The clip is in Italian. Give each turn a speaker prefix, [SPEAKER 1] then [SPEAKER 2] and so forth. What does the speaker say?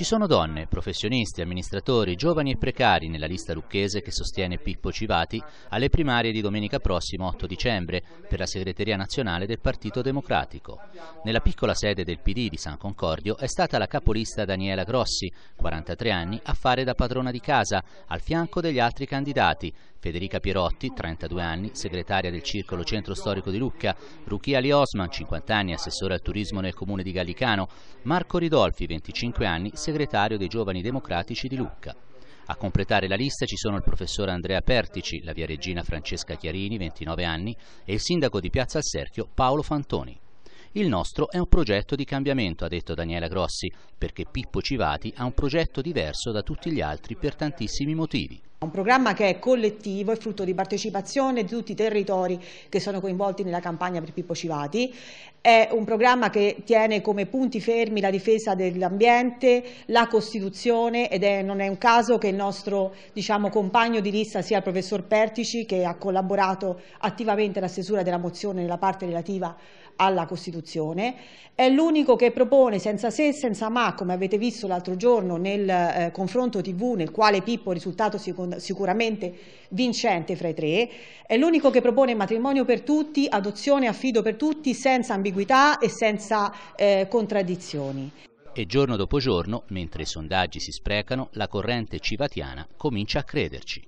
[SPEAKER 1] Ci sono donne, professionisti, amministratori, giovani e precari nella lista lucchese che sostiene Pippo Civati alle primarie di domenica prossimo 8 dicembre per la segreteria nazionale del Partito Democratico. Nella piccola sede del PD di San Concordio è stata la capolista Daniela Grossi, 43 anni, a fare da padrona di casa al fianco degli altri candidati Federica Pierotti, 32 anni, segretaria del Circolo Centro Storico di Lucca, Ruchia Ali Osman, 50 anni, assessore al turismo nel comune di Gallicano, Marco Ridolfi, 25 anni, segretario segretario dei Giovani Democratici di Lucca. A completare la lista ci sono il professor Andrea Pertici, la via regina Francesca Chiarini, 29 anni, e il sindaco di Piazza al Serchio Paolo Fantoni. Il nostro è un progetto di cambiamento, ha detto Daniela Grossi, perché Pippo Civati ha un progetto diverso da tutti gli altri per tantissimi motivi.
[SPEAKER 2] Un programma che è collettivo e frutto di partecipazione di tutti i territori che sono coinvolti nella campagna per Pippo Civati. È un programma che tiene come punti fermi la difesa dell'ambiente, la Costituzione ed è, non è un caso che il nostro diciamo, compagno di lista sia il professor Pertici che ha collaborato attivamente alla stesura della mozione nella parte relativa alla Costituzione. È l'unico che propone senza se e senza ma, come avete visto l'altro giorno nel eh, confronto TV nel quale Pippo risultato si condivideva sicuramente vincente fra i tre, è l'unico che propone matrimonio per tutti, adozione e affido per tutti senza ambiguità e senza eh, contraddizioni.
[SPEAKER 1] E giorno dopo giorno, mentre i sondaggi si sprecano, la corrente civatiana comincia a crederci.